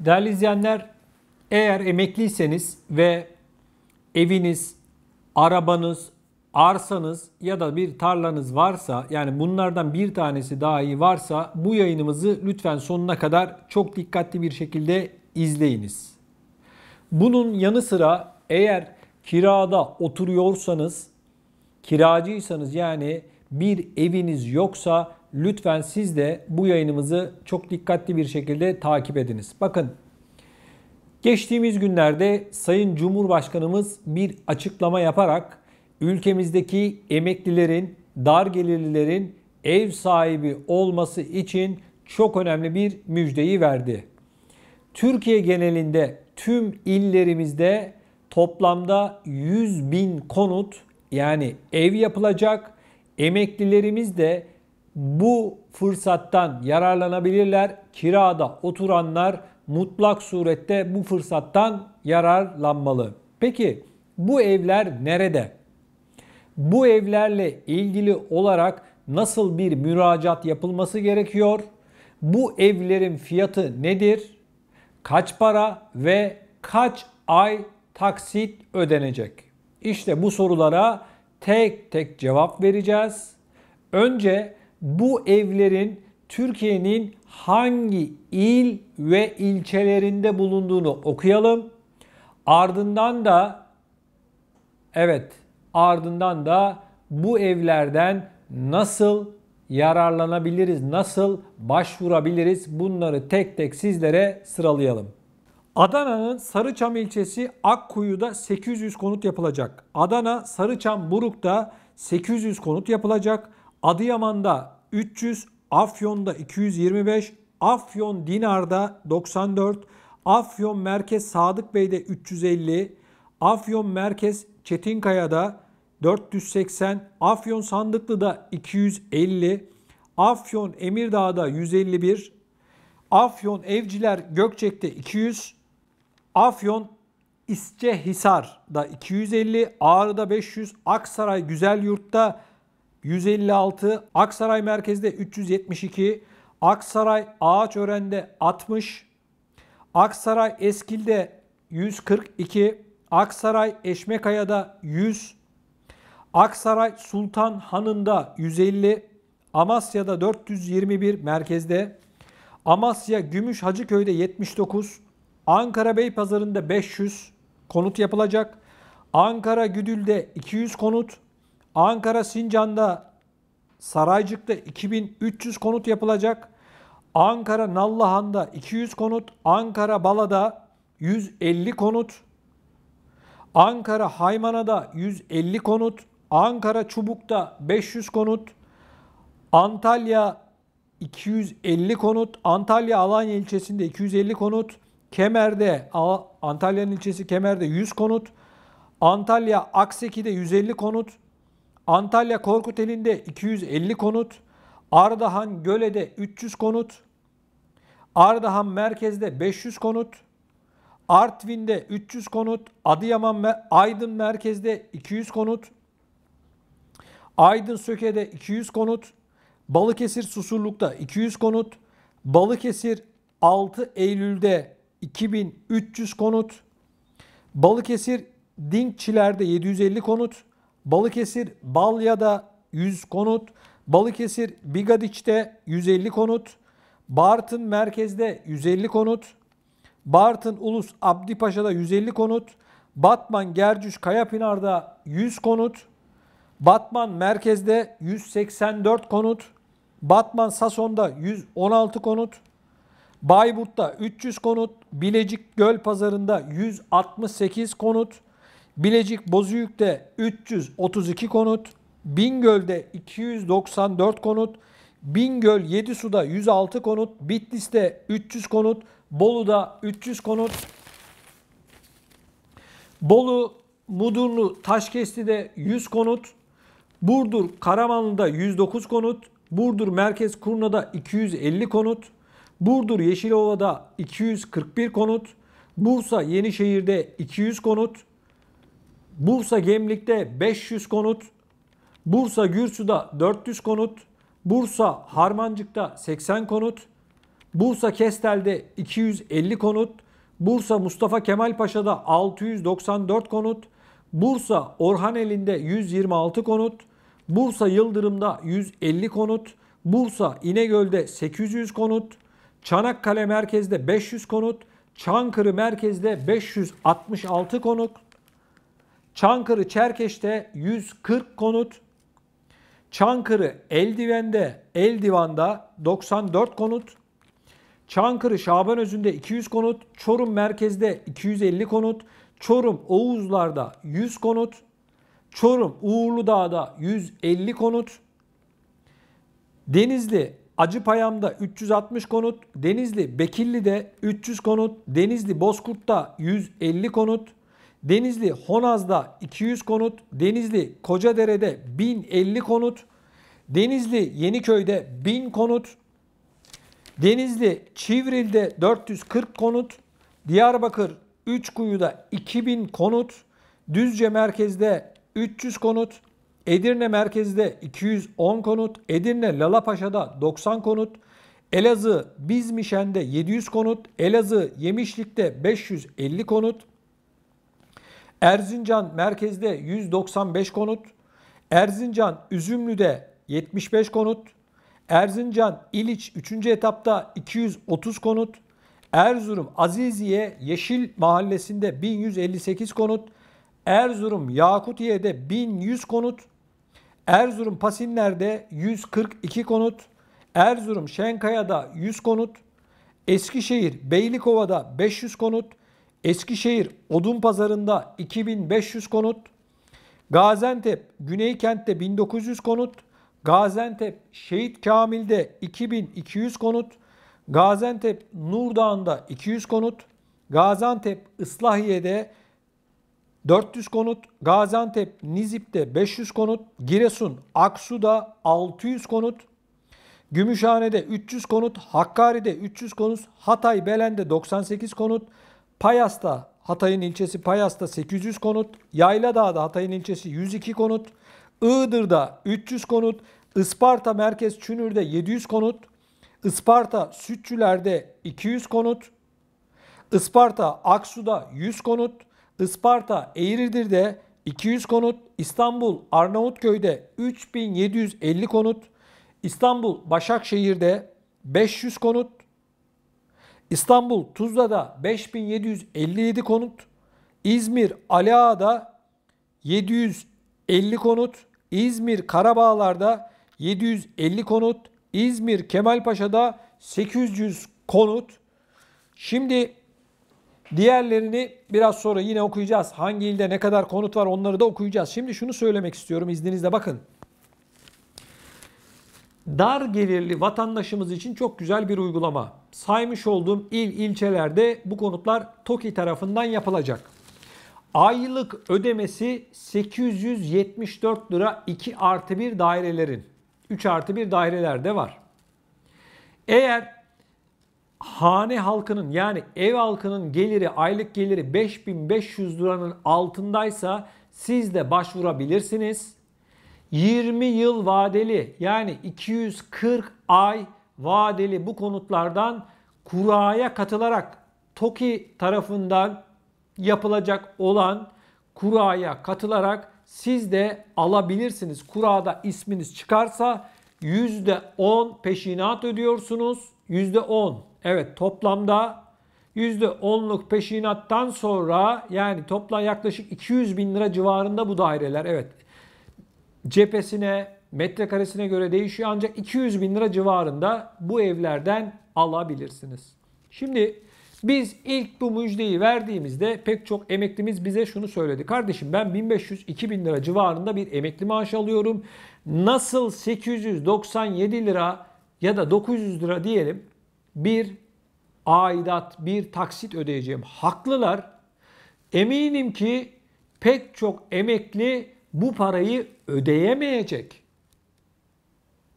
Değerli izleyenler, eğer emekliyseniz ve eviniz, arabanız, arsanız ya da bir tarlanız varsa yani bunlardan bir tanesi dahi varsa bu yayınımızı lütfen sonuna kadar çok dikkatli bir şekilde izleyiniz. Bunun yanı sıra eğer kirada oturuyorsanız, kiracıysanız yani bir eviniz yoksa lütfen siz de bu yayınımızı çok dikkatli bir şekilde takip ediniz. Bakın geçtiğimiz günlerde Sayın Cumhurbaşkanımız bir açıklama yaparak ülkemizdeki emeklilerin, dar gelirlilerin ev sahibi olması için çok önemli bir müjdeyi verdi. Türkiye genelinde tüm illerimizde toplamda 100 bin konut yani ev yapılacak. Emeklilerimiz de bu fırsattan yararlanabilirler. Kirada oturanlar mutlak surette bu fırsattan yararlanmalı. Peki bu evler nerede? Bu evlerle ilgili olarak nasıl bir müracaat yapılması gerekiyor? Bu evlerin fiyatı nedir? Kaç para ve kaç ay taksit ödenecek? İşte bu sorulara tek tek cevap vereceğiz. Önce bu evlerin Türkiye'nin hangi il ve ilçelerinde bulunduğunu okuyalım. Ardından da evet ardından da bu evlerden nasıl yararlanabiliriz, nasıl başvurabiliriz bunları tek tek sizlere sıralayalım. Adana'nın Sarıçam ilçesi Akkuyu'da 800 konut yapılacak. Adana Sarıçam Buruk'ta 800 konut yapılacak. Adıyaman'da 300, Afyon'da 225, Afyon Dinar'da 94, Afyon Merkez Sadık Bey'de 350, Afyon Merkez Çetinkaya'da 480, Afyon Sandıklı'da 250, Afyon Emirdağ'da 151, Afyon Evciler Gökçek'te 200, Afyon Hisar'da 250, Ağrı'da 500, Aksaray Güzel Yurt'ta 156, Aksaray merkezde 372, Aksaray Ağaçören'de 60, Aksaray Eskil'de 142, Aksaray Eşmekaya'da 100, Aksaray Sultan Hanı'nda 150, Amasya'da 421 merkezde, Amasya Gümüş Hacıköy'de 79, Ankara Beypazarı'nda 500 konut yapılacak. Ankara Güdül'de 200 konut, Ankara Sincan'da Saraycık'ta 2300 konut yapılacak. Ankara Nallıhan'da 200 konut, Ankara Bala'da 150 konut, Ankara Haymana'da 150 konut, Ankara Çubuk'ta 500 konut, Antalya 250 konut, Antalya Alanya ilçesinde 250 konut, Kemer'de Antalya'nın ilçesi Kemer'de 100 konut, Antalya Akseki'de 150 konut, Antalya Korkuteli'nde 250 konut, Ardahan Göle'de 300 konut, Ardahan merkezde 500 konut, Artvin'de 300 konut, Adıyaman ve Aydın merkezde 200 konut, Aydın Söke'de 200 konut, Balıkesir Susurluk'ta 200 konut, Balıkesir 6 Eylül'de 2300 konut, Balıkesir Dinkçiler'de 750 konut, Balıkesir Balya'da 100 konut, Balıkesir Bigadiç'te 150 konut, Bartın merkezde 150 konut, Bartın Ulus Abdipaşa'da 150 konut, Batman Gercüş Kayapınar'da 100 konut, Batman merkezde 184 konut, Batman Sason'da 116 konut, Bayburt'ta 300 konut, Bilecik Göl Pazarı'nda 168 konut, Bilecik Bozüyük'te 332 konut, Bingöl'de 294 konut, Bingöl 7 suda 106 konut, Bitlis'te 300 konut, Bolu'da 300 konut. Bolu, Mudurnu, Taşkesti'de 100 konut, Burdur, Karamanlı'da 109 konut, Burdur Merkez Kurna'da 250 konut, Burdur Yeşilova'da 241 konut, Bursa Yenişehir'de 200 konut, Bursa Gemlik'te 500 konut, Bursa Gürsu'da 400 konut, Bursa Harmancık'ta 80 konut, Bursa Kestel'de 250 konut, Bursa Mustafa Kemal Paşa'da 694 konut, Bursa Orhaneli'nde 126 konut, Bursa Yıldırım'da 150 konut, Bursa İnegöl'de 800 konut, Çanakkale merkezde 500 konut, Çankırı merkezde 566 konut, Çankırı Çerkeş'te 140 konut, Çankırı Eldiven'de, Eldivan'da 94 konut, Çankırı Şabanözü'nde 200 konut, Çorum Merkez'de 250 konut, Çorum Oğuzlar'da 100 konut, Çorum Uğurlu Dağda 150 konut, Denizli Acıpayam'da 360 konut, Denizli Bekilli'de 300 konut, Denizli Bozkurt'ta 150 konut, Denizli Honaz'da 200 konut, Denizli Kocadere'de 1050 konut, Denizli Yeniköy'de 1000 konut, Denizli Çivril'de 440 konut, Diyarbakır Üçkuyu'da 2000 konut, Düzce merkezde 300 konut, Edirne merkezde 210 konut, Edirne Lalapaşa'da 90 konut, Elazığ Bizmişen'de 700 konut, Elazığ Yemişlik'te 550 konut, Erzincan merkezde 195 konut, Erzincan Üzümlü'de 75 konut, Erzincan İliç 3. etapta 230 konut, Erzurum Aziziye Yeşil Mahallesi'nde 1158 konut, Erzurum Yakutiye'de 1100 konut, Erzurum Pasinler'de 142 konut, Erzurum Şenkaya'da 100 konut, Eskişehir Beylikova'da 500 konut, Eskişehir Odun Pazarında 2500 konut, Gaziantep Güneykent'te 1900 konut, Gaziantep Şehit Kamil'de 2200 konut, Gaziantep Nurdağ'ında 200 konut, Gaziantep Islahiye'de 400 konut, Gaziantep Nizip'te 500 konut, Giresun Aksu'da 600 konut, Gümüşhane'de 300 konut, Hakkari'de 300 konut, Hatay Belen'de 98 konut, Payas'ta, Hatay'ın ilçesi Payas'ta 800 konut, Yayladağ'da Hatay'ın ilçesi 102 konut, Iğdır'da 300 konut, Isparta Merkez Çünür'de 700 konut, Isparta Sütçüler'de 200 konut, Isparta Aksu'da 100 konut, Isparta Eğirdir'de 200 konut, İstanbul Arnavutköy'de 3750 konut, İstanbul Başakşehir'de 500 konut, İstanbul Tuzla'da 5757 konut, İzmir Ali 750 konut, İzmir Karabağlar'da 750 konut, İzmir Kemalpaşa'da 800 konut. Şimdi diğerlerini biraz sonra yine okuyacağız. Hangi ilde ne kadar konut var onları da okuyacağız. Şimdi şunu söylemek istiyorum izninizle bakın dar gelirli vatandaşımız için çok güzel bir uygulama. Saymış olduğum il ilçelerde bu konutlar TOKİ tarafından yapılacak. Aylık ödemesi 874 lira 2 artı 1 dairelerin. 3 artı 1 dairelerde var. Eğer hane halkının yani ev halkının geliri aylık geliri 5500 liranın altındaysa siz de başvurabilirsiniz. 20 yıl vadeli yani 240 ay vadeli bu konutlardan kuraya katılarak TOKİ tarafından yapılacak olan kuraya katılarak siz de alabilirsiniz. Kurada isminiz çıkarsa %10 peşinat ödüyorsunuz. %10 evet toplamda %10'luk peşinattan sonra yani toplam yaklaşık 200 bin lira civarında bu daireler. Evet cephesine, metrekaresine göre değişiyor ancak 200 bin lira civarında bu evlerden alabilirsiniz. Şimdi biz ilk bu müjdeyi verdiğimizde pek çok emeklimiz bize şunu söyledi. Kardeşim ben 1500-2000 lira civarında bir emekli maaşı alıyorum. Nasıl 897 lira ya da 900 lira diyelim bir aidat, bir taksit ödeyeceğim. Haklılar. Eminim ki pek çok emekli bu parayı ödeyemeyecek.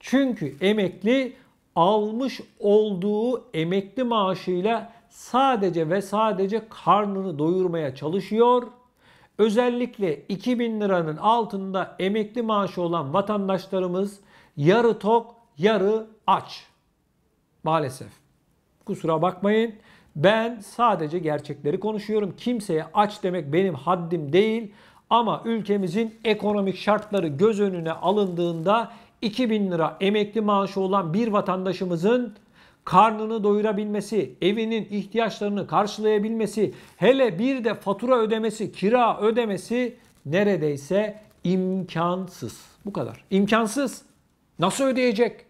Çünkü emekli almış olduğu emekli maaşıyla sadece ve sadece karnını doyurmaya çalışıyor. Özellikle 2000 liranın altında emekli maaşı olan vatandaşlarımız yarı tok, yarı aç. Maalesef. Kusura bakmayın. Ben sadece gerçekleri konuşuyorum. Kimseye aç demek benim haddim değil. Ama ülkemizin ekonomik şartları göz önüne alındığında 2000 lira emekli maaşı olan bir vatandaşımızın karnını doyurabilmesi, evinin ihtiyaçlarını karşılayabilmesi, hele bir de fatura ödemesi, kira ödemesi neredeyse imkansız. Bu kadar. İmkansız. Nasıl ödeyecek?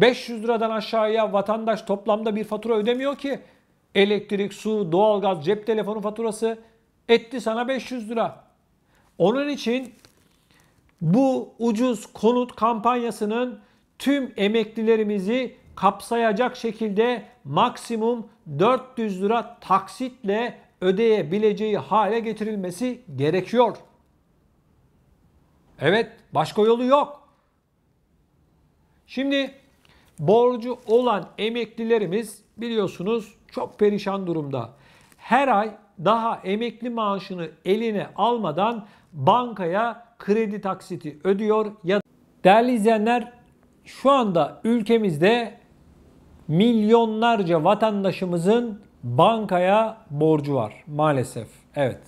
500 liradan aşağıya vatandaş toplamda bir fatura ödemiyor ki. Elektrik, su, doğalgaz, cep telefonu faturası etti sana 500 lira. Onun için bu ucuz konut kampanyasının tüm emeklilerimizi kapsayacak şekilde maksimum 400 lira taksitle ödeyebileceği hale getirilmesi gerekiyor. Evet, başka yolu yok. Şimdi borcu olan emeklilerimiz biliyorsunuz çok perişan durumda. Her ay daha emekli maaşını eline almadan bankaya kredi taksiti ödüyor ya Değerli izleyenler şu anda ülkemizde milyonlarca vatandaşımızın bankaya borcu var maalesef. Evet.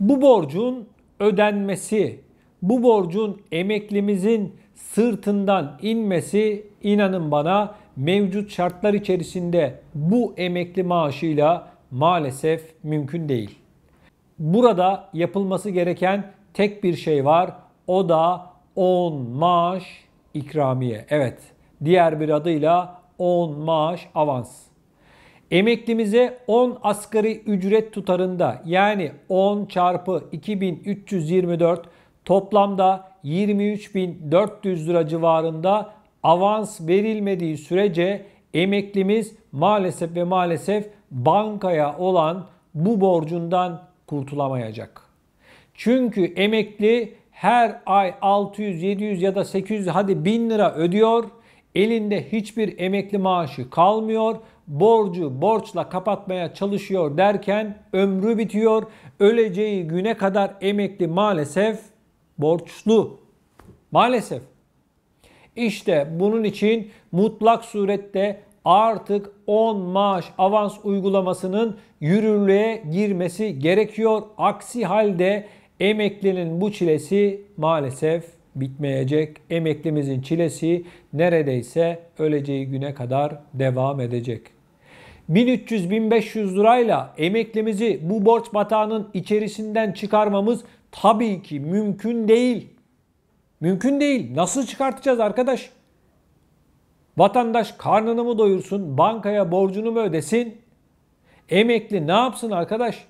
Bu borcun ödenmesi, bu borcun emeklimizin sırtından inmesi inanın bana mevcut şartlar içerisinde bu emekli maaşıyla maalesef mümkün değil. Burada yapılması gereken tek bir şey var. O da 10 maaş ikramiye. Evet, diğer bir adıyla 10 maaş avans. Emeklimize 10 asgari ücret tutarında yani 10 çarpı 2324 toplamda 23.400 lira civarında avans verilmediği sürece emeklimiz maalesef ve maalesef bankaya olan bu borcundan kurtulamayacak. Çünkü emekli her ay 600, 700 ya da 800 hadi 1000 lira ödüyor. Elinde hiçbir emekli maaşı kalmıyor. Borcu borçla kapatmaya çalışıyor derken ömrü bitiyor. Öleceği güne kadar emekli maalesef borçlu. Maalesef. İşte bunun için mutlak surette artık 10 maaş avans uygulamasının yürürlüğe girmesi gerekiyor. Aksi halde emeklinin bu çilesi maalesef bitmeyecek. Emeklimizin çilesi neredeyse öleceği güne kadar devam edecek. 1300-1500 lirayla emeklimizi bu borç batağının içerisinden çıkarmamız tabii ki mümkün değil. Mümkün değil. Nasıl çıkartacağız arkadaş? Vatandaş karnını mı doyursun, bankaya borcunu mu ödesin? Emekli ne yapsın arkadaş?